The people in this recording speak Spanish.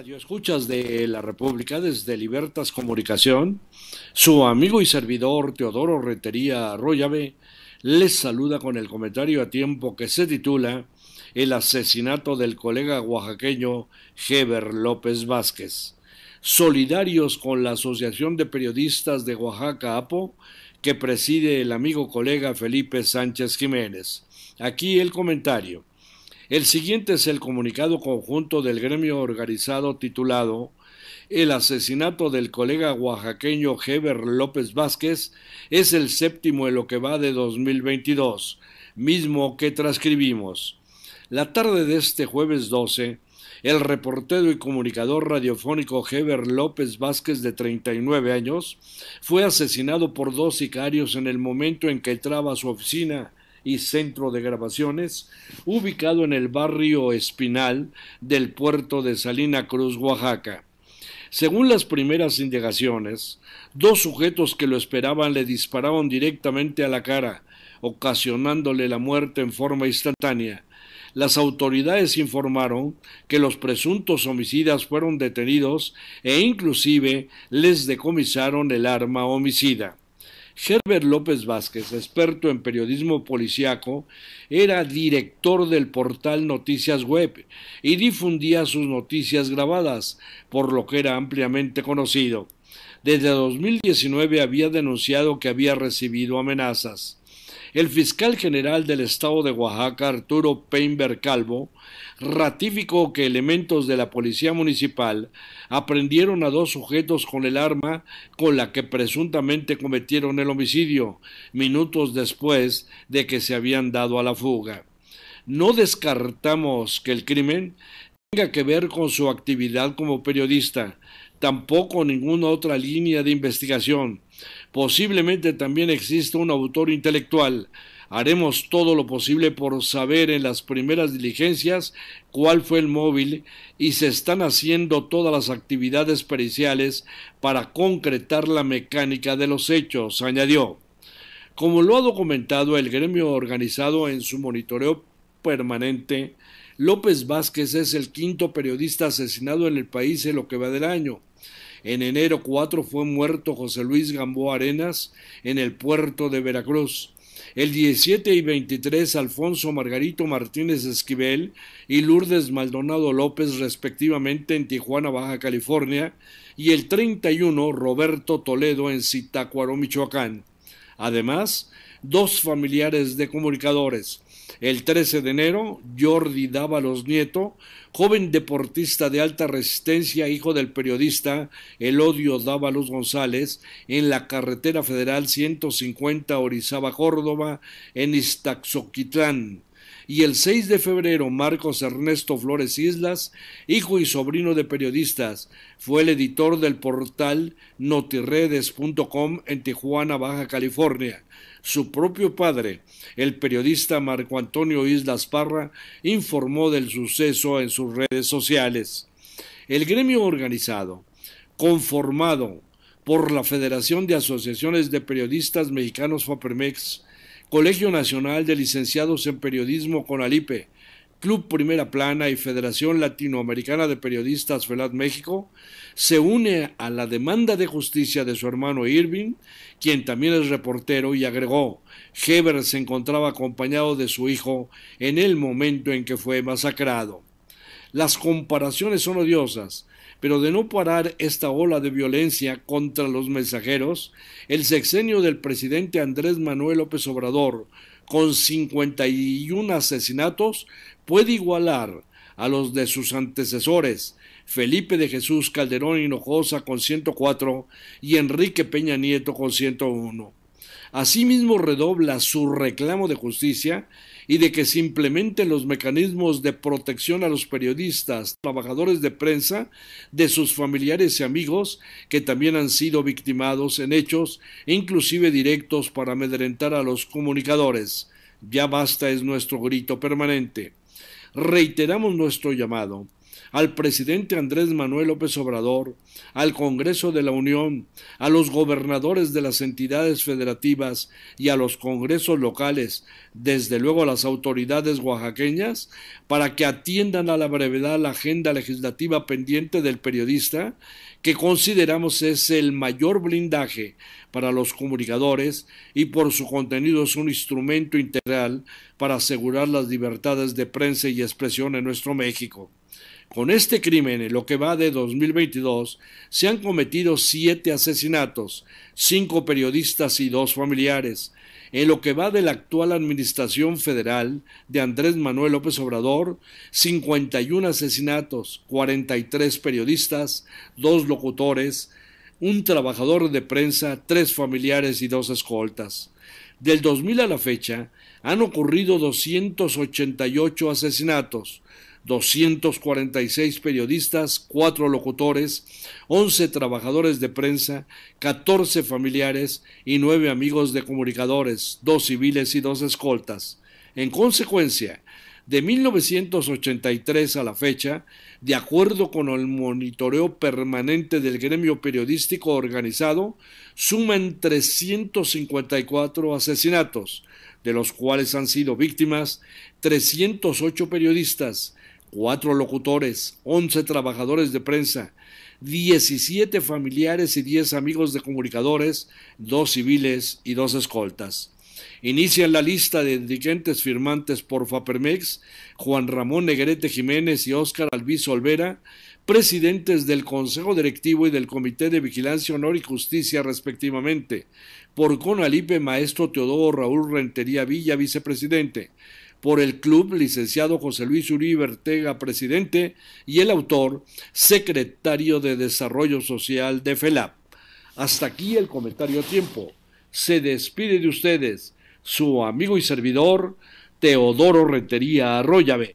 Radio Escuchas de la República desde Libertas Comunicación, su amigo y servidor Teodoro Retería Arroyave les saluda con el comentario a tiempo que se titula El asesinato del colega oaxaqueño Heber López Vázquez. Solidarios con la Asociación de Periodistas de Oaxaca APO que preside el amigo colega Felipe Sánchez Jiménez. Aquí el comentario. El siguiente es el comunicado conjunto del gremio organizado titulado El asesinato del colega oaxaqueño Heber López Vázquez es el séptimo en lo que va de 2022, mismo que transcribimos. La tarde de este jueves 12, el reportero y comunicador radiofónico Heber López Vázquez, de 39 años, fue asesinado por dos sicarios en el momento en que entraba a su oficina y centro de grabaciones, ubicado en el barrio Espinal del puerto de Salina Cruz, Oaxaca. Según las primeras indagaciones, dos sujetos que lo esperaban le dispararon directamente a la cara, ocasionándole la muerte en forma instantánea. Las autoridades informaron que los presuntos homicidas fueron detenidos e inclusive les decomisaron el arma homicida. Gerber López Vázquez, experto en periodismo policíaco, era director del portal Noticias Web y difundía sus noticias grabadas, por lo que era ampliamente conocido. Desde 2019 había denunciado que había recibido amenazas el fiscal general del estado de Oaxaca, Arturo Peinberg Calvo, ratificó que elementos de la policía municipal aprendieron a dos sujetos con el arma con la que presuntamente cometieron el homicidio, minutos después de que se habían dado a la fuga. No descartamos que el crimen tenga que ver con su actividad como periodista, tampoco ninguna otra línea de investigación Posiblemente también exista un autor intelectual. Haremos todo lo posible por saber en las primeras diligencias cuál fue el móvil y se están haciendo todas las actividades periciales para concretar la mecánica de los hechos, añadió. Como lo ha documentado el gremio organizado en su monitoreo permanente, López Vázquez es el quinto periodista asesinado en el país en lo que va del año en enero 4 fue muerto José Luis Gamboa Arenas en el puerto de Veracruz. El 17 y 23, Alfonso Margarito Martínez Esquivel y Lourdes Maldonado López, respectivamente, en Tijuana, Baja California. Y el 31, Roberto Toledo en Zitácuaro, Michoacán. Además, dos familiares de comunicadores, el 13 de enero, Jordi Dávalos Nieto, joven deportista de alta resistencia, hijo del periodista Elodio Dávalos González, en la carretera federal 150 Orizaba, Córdoba, en Iztaxoquitlán y el 6 de febrero Marcos Ernesto Flores Islas, hijo y sobrino de periodistas, fue el editor del portal notiredes.com en Tijuana, Baja California. Su propio padre, el periodista Marco Antonio Islas Parra, informó del suceso en sus redes sociales. El gremio organizado, conformado por la Federación de Asociaciones de Periodistas Mexicanos FAPERMEX, Colegio Nacional de Licenciados en Periodismo Conalipe, Club Primera Plana y Federación Latinoamericana de Periodistas FELAT México, se une a la demanda de justicia de su hermano Irving, quien también es reportero, y agregó, Heber se encontraba acompañado de su hijo en el momento en que fue masacrado. Las comparaciones son odiosas, pero de no parar esta ola de violencia contra los mensajeros, el sexenio del presidente Andrés Manuel López Obrador, con 51 asesinatos, puede igualar a los de sus antecesores, Felipe de Jesús Calderón Hinojosa con 104 y Enrique Peña Nieto con 101. Asimismo redobla su reclamo de justicia y de que se implementen los mecanismos de protección a los periodistas, trabajadores de prensa, de sus familiares y amigos que también han sido victimados en hechos, inclusive directos, para amedrentar a los comunicadores. Ya basta es nuestro grito permanente. Reiteramos nuestro llamado al presidente Andrés Manuel López Obrador, al Congreso de la Unión, a los gobernadores de las entidades federativas y a los congresos locales, desde luego a las autoridades oaxaqueñas, para que atiendan a la brevedad la agenda legislativa pendiente del periodista, que consideramos es el mayor blindaje para los comunicadores y por su contenido es un instrumento integral para asegurar las libertades de prensa y expresión en nuestro México. Con este crimen, en lo que va de 2022, se han cometido siete asesinatos, cinco periodistas y dos familiares. En lo que va de la actual administración federal de Andrés Manuel López Obrador, 51 asesinatos, 43 periodistas, dos locutores, un trabajador de prensa, tres familiares y dos escoltas. Del 2000 a la fecha han ocurrido 288 asesinatos, 246 periodistas, 4 locutores, 11 trabajadores de prensa, 14 familiares y 9 amigos de comunicadores, 2 civiles y 2 escoltas. En consecuencia, de 1983 a la fecha, de acuerdo con el monitoreo permanente del gremio periodístico organizado, suman 354 asesinatos, de los cuales han sido víctimas 308 periodistas, 4 locutores, 11 trabajadores de prensa, 17 familiares y 10 amigos de comunicadores, 2 civiles y 2 escoltas. Inician la lista de dirigentes firmantes por Fapermex, Juan Ramón Negrete Jiménez y Óscar Alviso Olvera, presidentes del Consejo Directivo y del Comité de Vigilancia, Honor y Justicia, respectivamente. Por Conalipe, maestro Teodoro Raúl Rentería Villa, vicepresidente. Por el club, licenciado José Luis Uribe Ortega, presidente. Y el autor, secretario de Desarrollo Social de FELAP. Hasta aquí el comentario a tiempo. Se despide de ustedes su amigo y servidor, Teodoro Rentería Arroyave.